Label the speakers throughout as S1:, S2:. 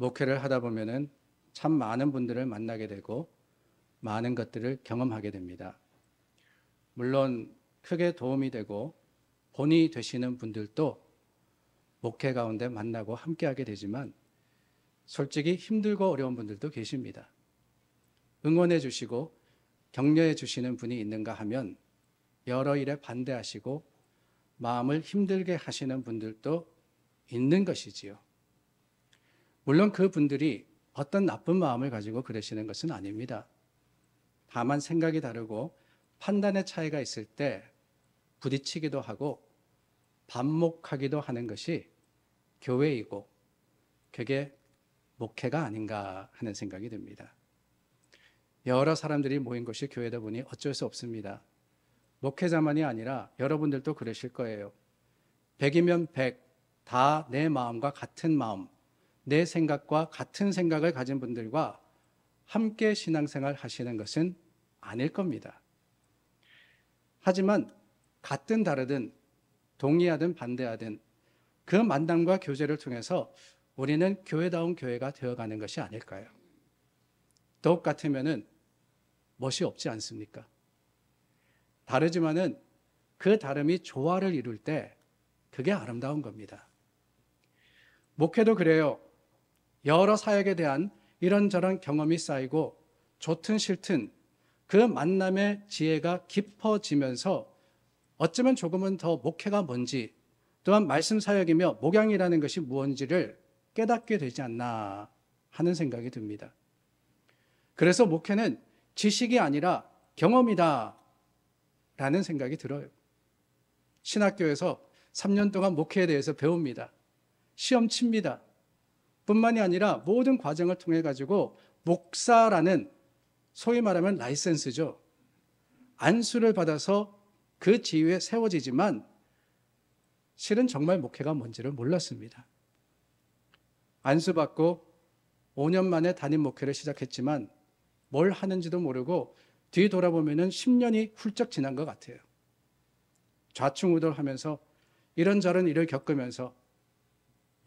S1: 목회를 하다 보면은 참 많은 분들을 만나게 되고 많은 것들을 경험하게 됩니다. 물론 크게 도움이 되고 본이 되시는 분들도 목회 가운데 만나고 함께하게 되지만 솔직히 힘들고 어려운 분들도 계십니다. 응원해 주시고 격려해 주시는 분이 있는가 하면 여러 일에 반대하시고 마음을 힘들게 하시는 분들도 있는 것이지요. 물론 그분들이 어떤 나쁜 마음을 가지고 그러시는 것은 아닙니다. 다만 생각이 다르고 판단의 차이가 있을 때 부딪히기도 하고 반목하기도 하는 것이 교회이고 그게 목회가 아닌가 하는 생각이 듭니다. 여러 사람들이 모인 것이 교회다 보니 어쩔 수 없습니다. 목회자만이 아니라 여러분들도 그러실 거예요. 1 0 0이면 100, 다내 마음과 같은 마음, 내 생각과 같은 생각을 가진 분들과 함께 신앙생활 하시는 것은 아닐 겁니다. 하지만 같든 다르든 동의하든 반대하든 그 만남과 교제를 통해서 우리는 교회다운 교회가 되어가는 것이 아닐까요? 더욱 같으면은 멋이 없지 않습니까? 다르지만은 그 다름이 조화를 이룰 때 그게 아름다운 겁니다. 목회도 그래요. 여러 사역에 대한 이런저런 경험이 쌓이고 좋든 싫든 그 만남의 지혜가 깊어지면서 어쩌면 조금은 더 목회가 뭔지 또한 말씀 사역이며 목양이라는 것이 무엇인지를 깨닫게 되지 않나 하는 생각이 듭니다. 그래서 목회는 지식이 아니라 경험이다 라는 생각이 들어요. 신학교에서 3년 동안 목회에 대해서 배웁니다. 시험 칩니다. 뿐만이 아니라 모든 과정을 통해 가지고 목사라는 소위 말하면 라이센스죠. 안수를 받아서 그 지위에 세워지지만 실은 정말 목회가 뭔지를 몰랐습니다. 안수받고 5년 만에 단임 목회를 시작했지만 뭘 하는지도 모르고 뒤 돌아보면은 10년이 훌쩍 지난 것 같아요. 좌충우돌하면서 이런저런 일을 겪으면서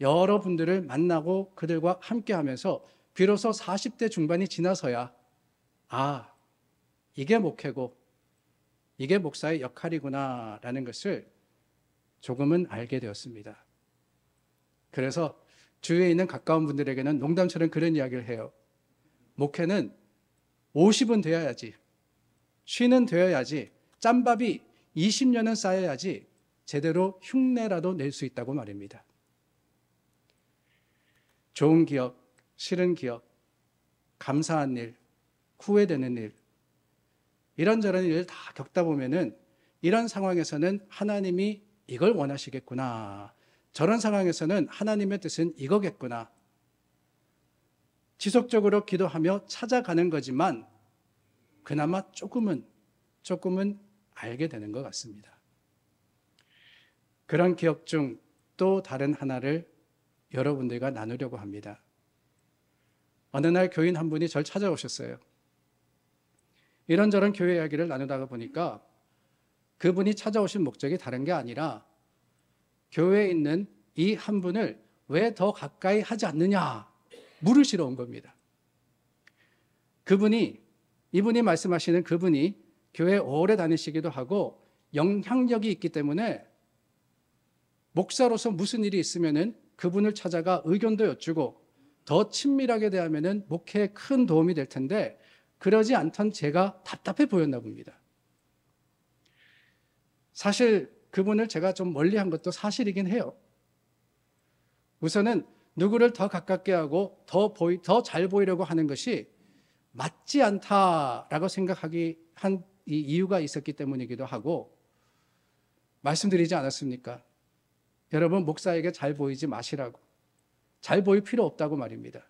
S1: 여러분들을 만나고 그들과 함께 하면서 비로소 40대 중반이 지나서야 아, 이게 목회고 이게 목사의 역할이구나라는 것을 조금은 알게 되었습니다. 그래서 주위에 있는 가까운 분들에게는 농담처럼 그런 이야기를 해요. 목회는 50은 되어야지, 쉬는 되어야지, 짬밥이 20년은 쌓여야지 제대로 흉내라도 낼 수 있다고 말입니다. 좋은 기억, 싫은 기억, 감사한 일, 후회되는 일, 이런저런 일을 다 겪다 보면은 이런 상황에서는 하나님이 이걸 원하시겠구나. 저런 상황에서는 하나님의 뜻은 이거겠구나. 지속적으로 기도하며 찾아가는 거지만 그나마 조금은, 조금은 알게 되는 것 같습니다. 그런 기억 중 또 다른 하나를 여러 분들과 나누려고 합니다. 어느 날 교인 한 분이 절 찾아오셨어요. 이런저런 교회 이야기를 나누다가 보니까 그분이 찾아오신 목적이 다른 게 아니라 교회에 있는 이 한 분을 왜 더 가까이 하지 않느냐 물으시러 온 겁니다. 그분이 이분이 말씀하시는 그분이 교회 오래 다니시기도 하고 영향력이 있기 때문에 목사로서 무슨 일이 있으면은 그분을 찾아가 의견도 여쭈고 더 친밀하게 대하면 목회에 큰 도움이 될 텐데 그러지 않던 제가 답답해 보였나 봅니다. 사실 그분을 제가 좀 멀리 한 것도 사실이긴 해요. 우선은 누구를 더 가깝게 하고 더 보이, 더잘 보이려고 하는 것이 맞지 않다라고 생각하기 한 이유가 있었기 때문이기도 하고 말씀드리지 않았습니까? 여러분, 목사에게 잘 보이지 마시라고. 잘 보일 필요 없다고 말입니다.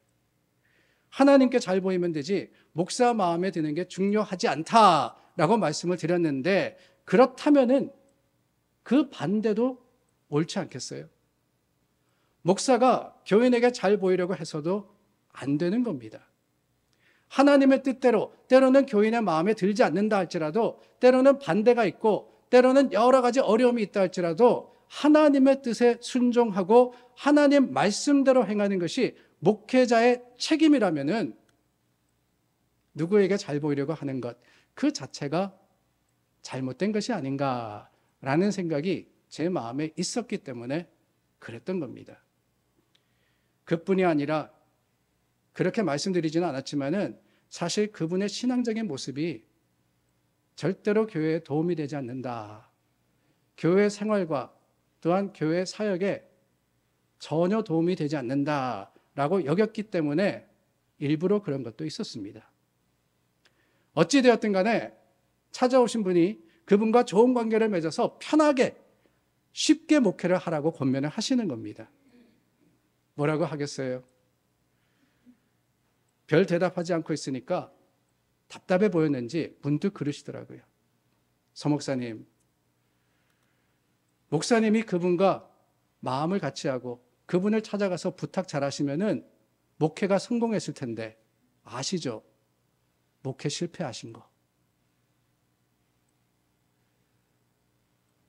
S1: 하나님께 잘 보이면 되지, 목사 마음에 드는 게 중요하지 않다라고 말씀을 드렸는데, 그렇다면은 그 반대도 옳지 않겠어요? 목사가 교인에게 잘 보이려고 해서도 안 되는 겁니다. 하나님의 뜻대로, 때로는 교인의 마음에 들지 않는다 할지라도, 때로는 반대가 있고, 때로는 여러 가지 어려움이 있다 할지라도, 하나님의 뜻에 순종하고 하나님 말씀대로 행하는 것이 목회자의 책임이라면은 누구에게 잘 보이려고 하는 것 그 자체가 잘못된 것이 아닌가라는 생각이 제 마음에 있었기 때문에 그랬던 겁니다. 그뿐이 아니라 그렇게 말씀드리지는 않았지만은 사실 그분의 신앙적인 모습이 절대로 교회에 도움이 되지 않는다. 교회 생활과 또한 교회 사역에 전혀 도움이 되지 않는다라고 여겼기 때문에 일부러 그런 것도 있었습니다. 어찌되었든 간에 찾아오신 분이 그분과 좋은 관계를 맺어서 편하게 쉽게 목회를 하라고 권면을 하시는 겁니다. 뭐라고 하겠어요? 별 대답하지 않고 있으니까 답답해 보였는지 문득 그러시더라고요. 서목사님, 목사님이 그분과 마음을 같이 하고 그분을 찾아가서 부탁 잘 하시면은 목회가 성공했을 텐데 아시죠? 목회 실패하신 거.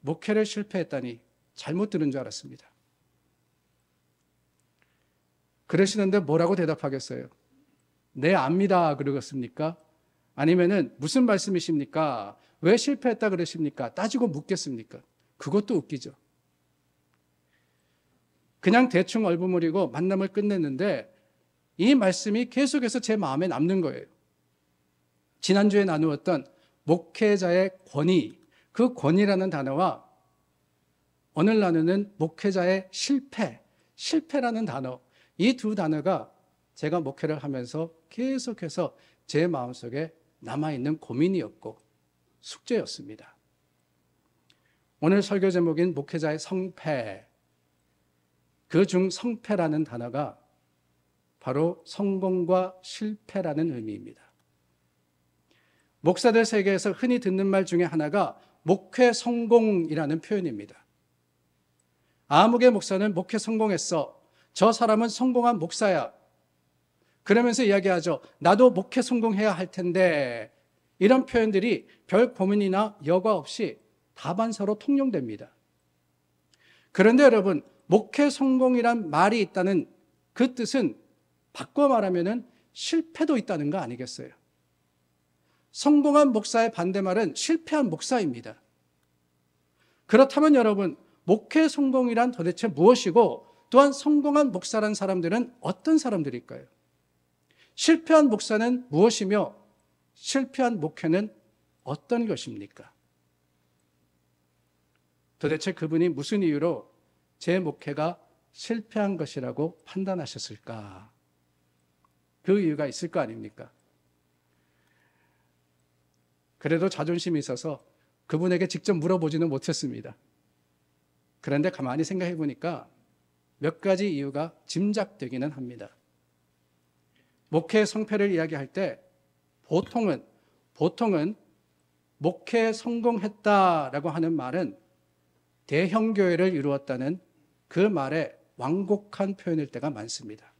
S1: 목회를 실패했다니 잘못 들은 줄 알았습니다. 그러시는데 뭐라고 대답하겠어요? 네, 압니다. 그러겠습니까? 아니면은 무슨 말씀이십니까? 왜 실패했다 그러십니까? 따지고 묻겠습니까? 그것도 웃기죠. 그냥 대충 얼버무리고 만남을 끝냈는데 이 말씀이 계속해서 제 마음에 남는 거예요. 지난주에 나누었던 목회자의 권위, 그 권위라는 단어와 오늘 나누는 목회자의 실패, 실패라는 단어, 이 두 단어가 제가 목회를 하면서 계속해서 제 마음속에 남아있는 고민이었고 숙제였습니다. 오늘 설교 제목인 목회자의 성패. 그 중 성패라는 단어가 바로 성공과 실패라는 의미입니다. 목사들 세계에서 흔히 듣는 말 중에 하나가 목회 성공이라는 표현입니다. 아무개 목사는 목회 성공했어. 저 사람은 성공한 목사야. 그러면서 이야기하죠. 나도 목회 성공해야 할 텐데. 이런 표현들이 별 고민이나 여과 없이 다반사로 통용됩니다. 그런데 여러분, 목회 성공이란 말이 있다는 그 뜻은 바꿔 말하면 실패도 있다는 거 아니겠어요? 성공한 목사의 반대말은 실패한 목사입니다. 그렇다면 여러분, 목회 성공이란 도대체 무엇이고 또한 성공한 목사란 사람들은 어떤 사람들일까요? 실패한 목사는 무엇이며 실패한 목회는 어떤 것입니까? 도대체 그분이 무슨 이유로 제 목회가 실패한 것이라고 판단하셨을까? 그 이유가 있을 거 아닙니까? 그래도 자존심이 있어서 그분에게 직접 물어보지는 못했습니다. 그런데 가만히 생각해 보니까 몇 가지 이유가 짐작되기는 합니다. 목회 성패를 이야기할 때 보통은 보통은 목회 성공했다라고 하는 말은 대형 교회를 이루었다는 그 말에 완곡한 표현일 때가 많습니다.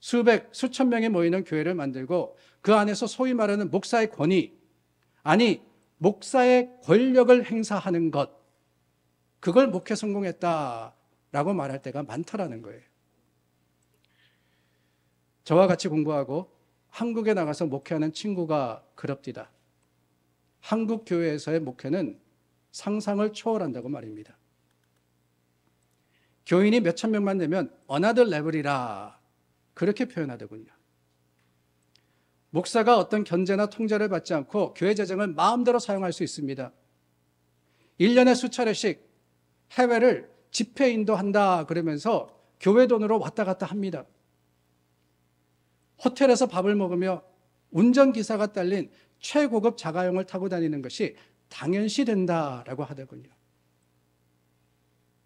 S1: 수백, 수천 명이 모이는 교회를 만들고 그 안에서 소위 말하는 목사의 권위, 아니, 목사의 권력을 행사하는 것, 그걸 목회 성공했다라고 말할 때가 많다라는 거예요. 저와 같이 공부하고 한국에 나가서 목회하는 친구가 그럽디다. 한국 교회에서의 목회는 상상을 초월한다고 말입니다. 교인이 몇천 명만 되면 어나들 레벨이라 그렇게 표현하더군요. 목사가 어떤 견제나 통제를 받지 않고 교회 재정을 마음대로 사용할 수 있습니다. 1년에 수차례씩 해외를 집회 인도한다 그러면서 교회 돈으로 왔다 갔다 합니다. 호텔에서 밥을 먹으며 운전기사가 딸린 최고급 자가용을 타고 다니는 것이 당연시 된다라고 하더군요.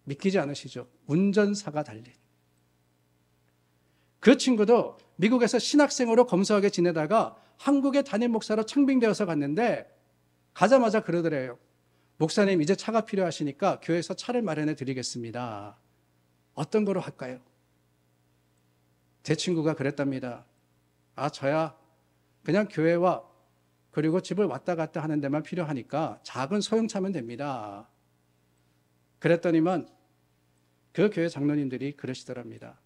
S1: 믿기지 않으시죠? 운전사가 달린. 그 친구도 미국에서 신학생으로 검소하게 지내다가 한국의 단임 목사로 청빙되어서 갔는데 가자마자 그러더래요. 목사님 이제 차가 필요하시니까 교회에서 차를 마련해 드리겠습니다. 어떤 거로 할까요? 제 친구가 그랬답니다. 아, 저야 그냥 교회와 그리고 집을 왔다 갔다 하는 데만 필요하니까 작은 소형차면 됩니다. 그랬더니만 그 교회 장로님들이 그러시더랍니다.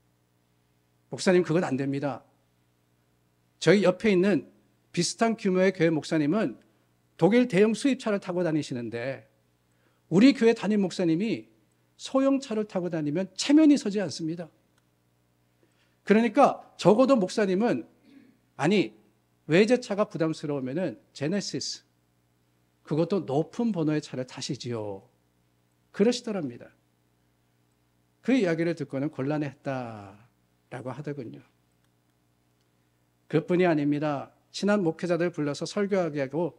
S1: 목사님 그건 안 됩니다. 저희 옆에 있는 비슷한 규모의 교회 목사님은 독일 대형 수입차를 타고 다니시는데 우리 교회 담임 목사님이 소형차를 타고 다니면 체면이 서지 않습니다. 그러니까 적어도 목사님은 아니 외제차가 부담스러우면은 제네시스 그것도 높은 번호의 차를 타시지요. 그러시더랍니다. 그 이야기를 듣고는 곤란했다라고 하더군요. 그뿐이 아닙니다. 친한 목회자들 불러서 설교하게 하고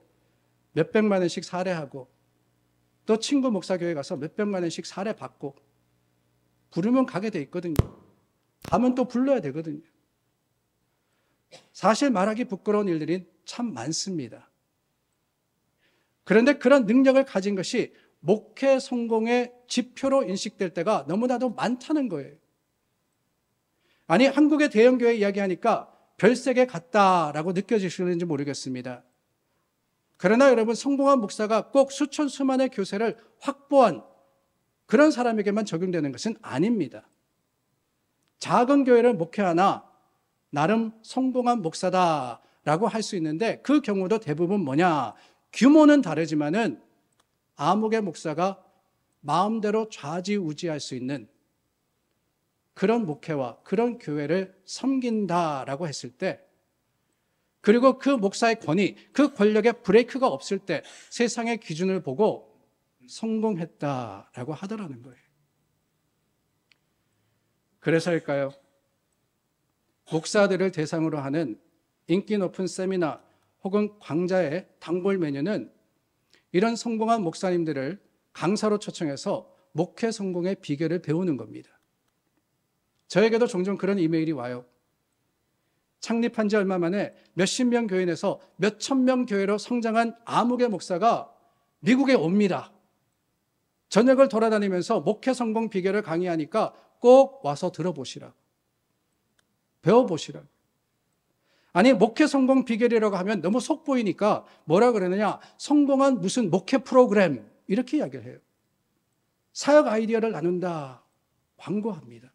S1: 몇백만 원씩 사례하고 또 친구 목사교회 가서 몇백만 원씩 사례 받고 부르면 가게 돼 있거든요. 가면 또 불러야 되거든요. 사실 말하기 부끄러운 일들이 참 많습니다. 그런데 그런 능력을 가진 것이 목회 성공의 지표로 인식될 때가 너무나도 많다는 거예요. 아니, 한국의 대형교회 이야기하니까 별세계 같다라고 느껴지시는지 모르겠습니다. 그러나 여러분, 성공한 목사가 꼭 수천, 수만의 교세를 확보한 그런 사람에게만 적용되는 것은 아닙니다. 작은 교회를 목회하나 나름 성공한 목사다라고 할 수 있는데 그 경우도 대부분 뭐냐? 규모는 다르지만은 암흑의 목사가 마음대로 좌지우지할 수 있는 그런 목회와 그런 교회를 섬긴다라고 했을 때 그리고 그 목사의 권위, 그 권력의 브레이크가 없을 때 세상의 기준을 보고 성공했다라고 하더라는 거예요. 그래서일까요? 목사들을 대상으로 하는 인기 높은 세미나 혹은 광자의 단골 메뉴는 이런 성공한 목사님들을 강사로 초청해서 목회 성공의 비결을 배우는 겁니다. 저에게도 종종 그런 이메일이 와요. 창립한 지 얼마 만에 몇십 명 교인에서 몇천 명 교회로 성장한 암흑의 목사가 미국에 옵니다. 저녁을 돌아다니면서 목회 성공 비결을 강의하니까 꼭 와서 들어보시라. 배워보시라. 아니, 목회 성공 비결이라고 하면 너무 속보이니까 뭐라 그러느냐. 성공한 무슨 목회 프로그램. 이렇게 이야기를 해요. 사역 아이디어를 나눈다. 광고합니다.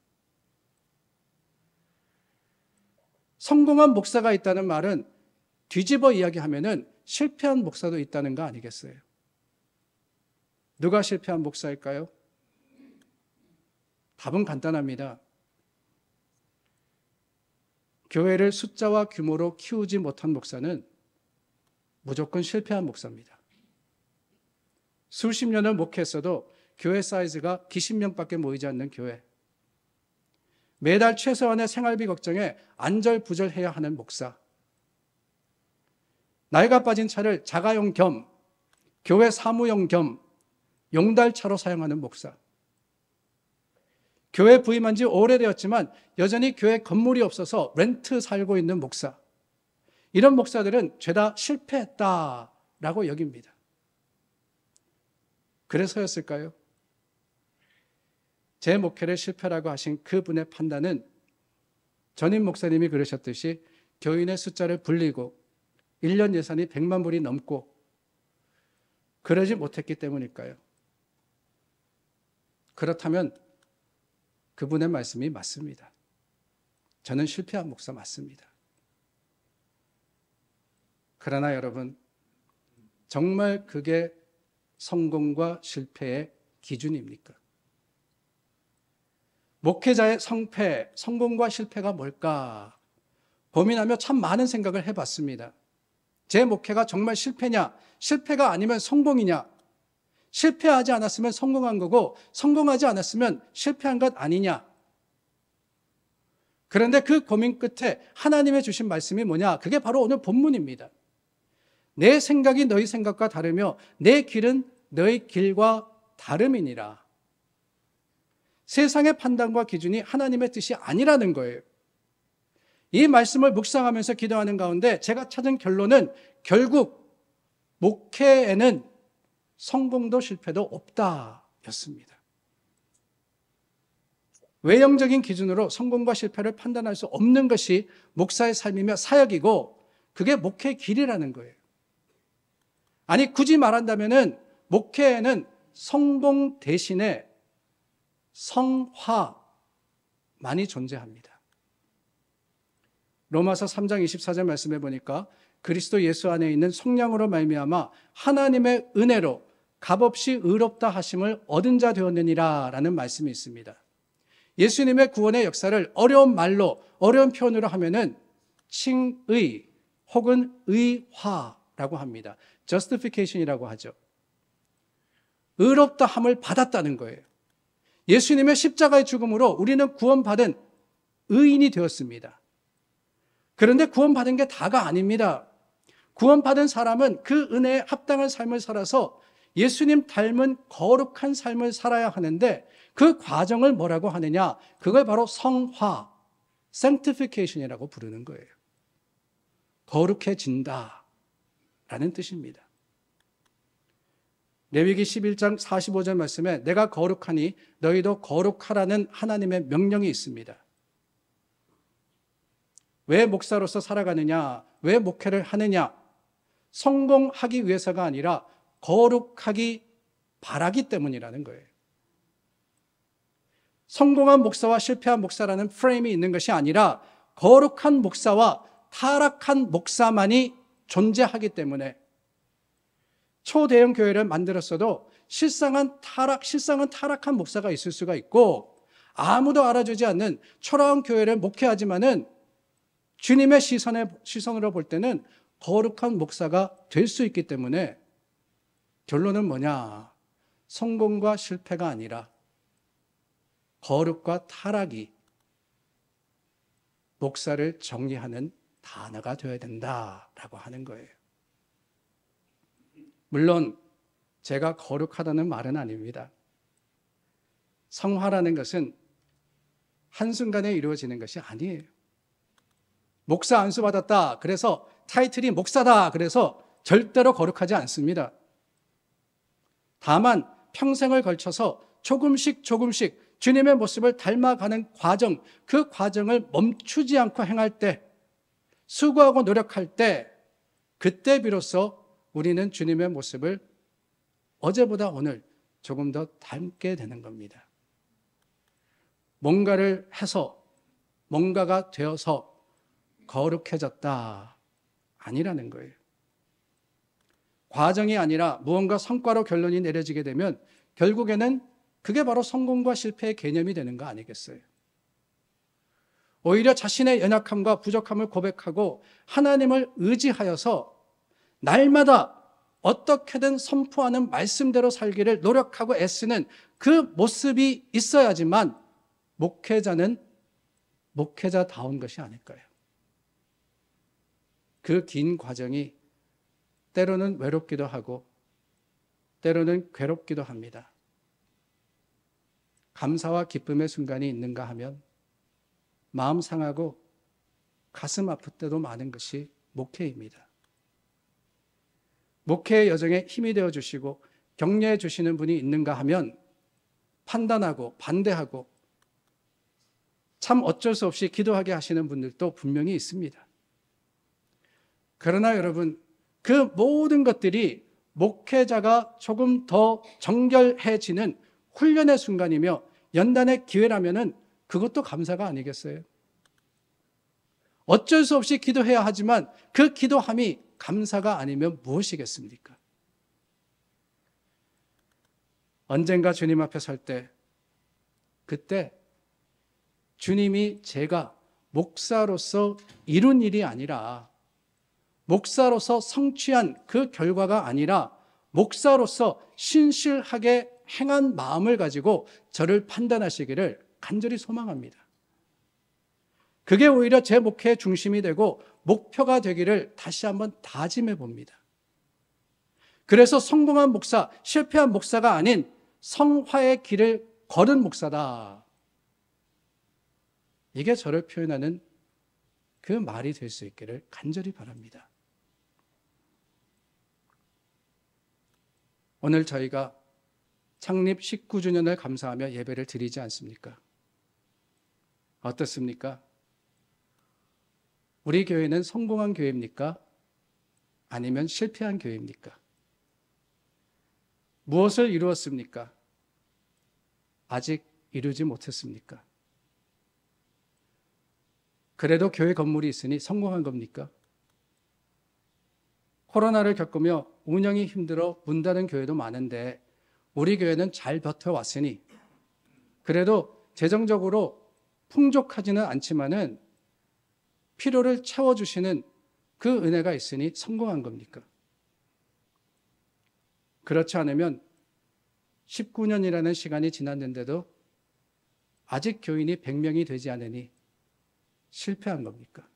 S1: 성공한 목사가 있다는 말은 뒤집어 이야기하면은 실패한 목사도 있다는 거 아니겠어요? 누가 실패한 목사일까요? 답은 간단합니다. 교회를 숫자와 규모로 키우지 못한 목사는 무조건 실패한 목사입니다. 수십 년을 목했어도 교회 사이즈가 기십 명밖에 모이지 않는 교회. 매달 최소한의 생활비 걱정에 안절부절해야 하는 목사. 나이가 빠진 차를 자가용 겸 교회 사무용 겸 용달차로 사용하는 목사. 교회 부임한 지 오래되었지만 여전히 교회 건물이 없어서 렌트 살고 있는 목사. 이런 목사들은 죄다 실패했다라고 여깁니다. 그래서였을까요? 제 목회를 실패라고 하신 그분의 판단은 전임 목사님이 그러셨듯이 교인의 숫자를 불리고 1년 예산이 100만 불이 넘고 그러지 못했기 때문일까요? 그렇다면 그분의 말씀이 맞습니다. 저는 실패한 목사 맞습니다. 그러나 여러분, 정말 그게 성공과 실패의 기준입니까? 목회자의 성패, 성공과 실패가 뭘까? 고민하며 참 많은 생각을 해봤습니다. 제 목회가 정말 실패냐, 실패가 아니면 성공이냐, 실패하지 않았으면 성공한 거고 성공하지 않았으면 실패한 것 아니냐. 그런데 그 고민 끝에 하나님의 주신 말씀이 뭐냐? 그게 바로 오늘 본문입니다. 내 생각이 너희 생각과 다르며 내 길은 너희 길과 다름이니라. 세상의 판단과 기준이 하나님의 뜻이 아니라는 거예요. 이 말씀을 묵상하면서 기도하는 가운데 제가 찾은 결론은 결국 목회에는 성공도 실패도 없다였습니다. 외형적인 기준으로 성공과 실패를 판단할 수 없는 것이 목사의 삶이며 사역이고 그게 목회 길이라는 거예요. 아니 굳이 말한다면은 목회에는 성공 대신에 성화만이 존재합니다. 로마서 3장 24절 말씀해 보니까 그리스도 예수 안에 있는 성령으로 말미암아 하나님의 은혜로 값없이 의롭다 하심을 얻은 자 되었느니라 라는 말씀이 있습니다. 예수님의 구원의 역사를 어려운 말로 어려운 표현으로 하면은 칭의 혹은 의화라고 합니다. justification이라고 하죠. 의롭다 함을 받았다는 거예요. 예수님의 십자가의 죽음으로 우리는 구원받은 의인이 되었습니다. 그런데 구원받은 게 다가 아닙니다. 구원받은 사람은 그 은혜에 합당한 삶을 살아서 예수님 닮은 거룩한 삶을 살아야 하는데 그 과정을 뭐라고 하느냐? 그걸 바로 성화, sanctification이라고 부르는 거예요. 거룩해진다. 라는 뜻입니다. 레위기 11장 45절 말씀에 내가 거룩하니 너희도 거룩하라는 하나님의 명령이 있습니다. 왜 목사로서 살아가느냐? 왜 목회를 하느냐? 성공하기 위해서가 아니라 거룩하기 바라기 때문이라는 거예요. 성공한 목사와 실패한 목사라는 프레임이 있는 것이 아니라 거룩한 목사와 타락한 목사만이 존재하기 때문에 초대형 교회를 만들었어도 실상은 타락, 실상은 타락한 목사가 있을 수가 있고 아무도 알아주지 않는 초라한 교회를 목회하지만은 주님의 시선에, 시선으로 볼 때는 거룩한 목사가 될 수 있기 때문에 결론은 뭐냐? 성공과 실패가 아니라 거룩과 타락이 목사를 정리하는 단어가 되어야 된다라고 하는 거예요. 물론 제가 거룩하다는 말은 아닙니다. 성화라는 것은 한순간에 이루어지는 것이 아니에요. 목사 안수 받았다. 그래서 타이틀이 목사다. 그래서 절대로 거룩하지 않습니다. 다만 평생을 걸쳐서 조금씩 조금씩 주님의 모습을 닮아가는 과정, 그 과정을 멈추지 않고 행할 때, 수고하고 노력할 때, 그때 비로소 우리는 주님의 모습을 어제보다 오늘 조금 더 닮게 되는 겁니다. 뭔가를 해서, 뭔가가 되어서 거룩해졌다. 아니라는 거예요. 과정이 아니라 무언가 성과로 결론이 내려지게 되면 결국에는 그게 바로 성공과 실패의 개념이 되는 거 아니겠어요? 오히려 자신의 연약함과 부족함을 고백하고 하나님을 의지하여서 날마다 어떻게든 선포하는 말씀대로 살기를 노력하고 애쓰는 그 모습이 있어야지만 목회자는 목회자다운 것이 아닐까요? 그 긴 과정이 때로는 외롭기도 하고 때로는 괴롭기도 합니다. 감사와 기쁨의 순간이 있는가 하면 마음 상하고 가슴 아플 때도 많은 것이 목회입니다. 목회의 여정에 힘이 되어 주시고 격려해 주시는 분이 있는가 하면 판단하고 반대하고 참 어쩔 수 없이 기도하게 하시는 분들도 분명히 있습니다. 그러나 여러분, 그 모든 것들이 목회자가 조금 더 정결해지는 훈련의 순간이며 연단의 기회라면은 그것도 감사가 아니겠어요? 어쩔 수 없이 기도해야 하지만 그 기도함이 감사가 아니면 무엇이겠습니까? 언젠가 주님 앞에 설 때, 그때 주님이 제가 목사로서 이룬 일이 아니라 목사로서 성취한 그 결과가 아니라 목사로서 신실하게 행한 마음을 가지고 저를 판단하시기를 간절히 소망합니다. 그게 오히려 제 목회의 중심이 되고 목표가 되기를 다시 한번 다짐해 봅니다. 그래서 성공한 목사, 실패한 목사가 아닌 성화의 길을 걸은 목사다. 이게 저를 표현하는 그 말이 될 수 있기를 간절히 바랍니다. 오늘 저희가 창립 19주년을 감사하며 예배를 드리지 않습니까? 어떻습니까? 우리 교회는 성공한 교회입니까? 아니면 실패한 교회입니까? 무엇을 이루었습니까? 아직 이루지 못했습니까? 그래도 교회 건물이 있으니 성공한 겁니까? 코로나를 겪으며 운영이 힘들어 문 닫은 교회도 많은데 우리 교회는 잘 버텨왔으니 그래도 재정적으로 풍족하지는 않지만은 필요를 채워주시는 그 은혜가 있으니 성공한 겁니까? 그렇지 않으면 19년이라는 시간이 지났는데도 아직 교인이 100명이 되지 않으니 실패한 겁니까?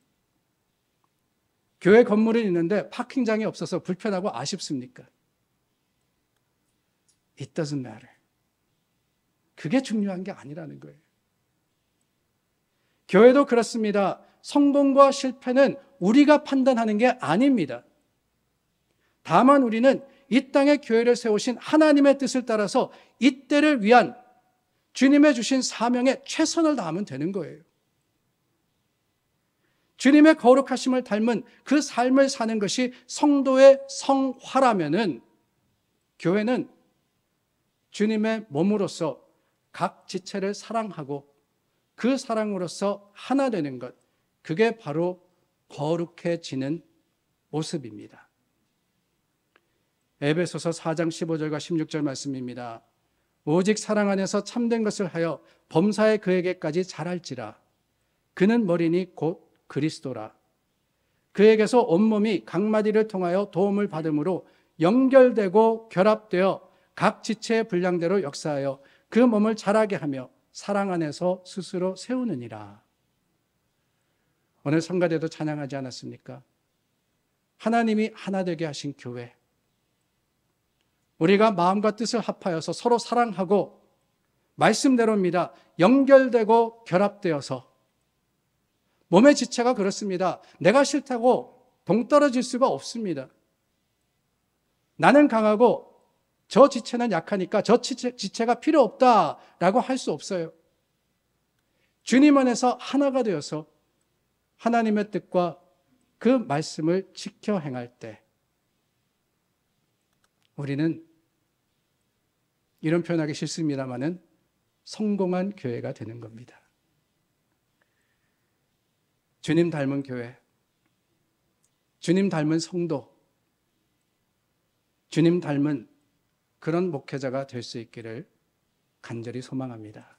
S1: 교회 건물은 있는데 파킹장이 없어서 불편하고 아쉽습니까? It doesn't matter. 그게 중요한 게 아니라는 거예요. 교회도 그렇습니다. 성공과 실패는 우리가 판단하는 게 아닙니다. 다만 우리는 이 땅에 교회를 세우신 하나님의 뜻을 따라서 이때를 위한 주님의 주신 사명에 최선을 다하면 되는 거예요. 주님의 거룩하심을 닮은 그 삶을 사는 것이 성도의 성화라면은 교회는 주님의 몸으로서 각 지체를 사랑하고 그 사랑으로서 하나 되는 것 그게 바로 거룩해지는 모습입니다. 에베소서 4장 15절과 16절 말씀입니다. 오직 사랑 안에서 참된 것을 하여 범사의 그에게까지 잘할지라 그는 머리니 곧 그리스도라. 그에게서 온몸이 각마디를 통하여 도움을 받음으로 연결되고 결합되어 각 지체의 분량대로 역사하여 그 몸을 자라게 하며 사랑 안에서 스스로 세우느니라. 오늘 성가대도 찬양하지 않았습니까? 하나님이 하나 되게 하신 교회. 우리가 마음과 뜻을 합하여서 서로 사랑하고 말씀대로입니다. 연결되고 결합되어서 몸의 지체가 그렇습니다. 내가 싫다고 동떨어질 수가 없습니다. 나는 강하고 저 지체는 약하니까 저 지체, 가 필요 없다라고 할 수 없어요. 주님 안에서 하나가 되어서 하나님의 뜻과 그 말씀을 지켜 행할 때 우리는 이런 표현하기 싫습니다만은 성공한 교회가 되는 겁니다. 주님 닮은 교회, 주님 닮은 성도, 주님 닮은 그런 목회자가 될 수 있기를 간절히 소망합니다.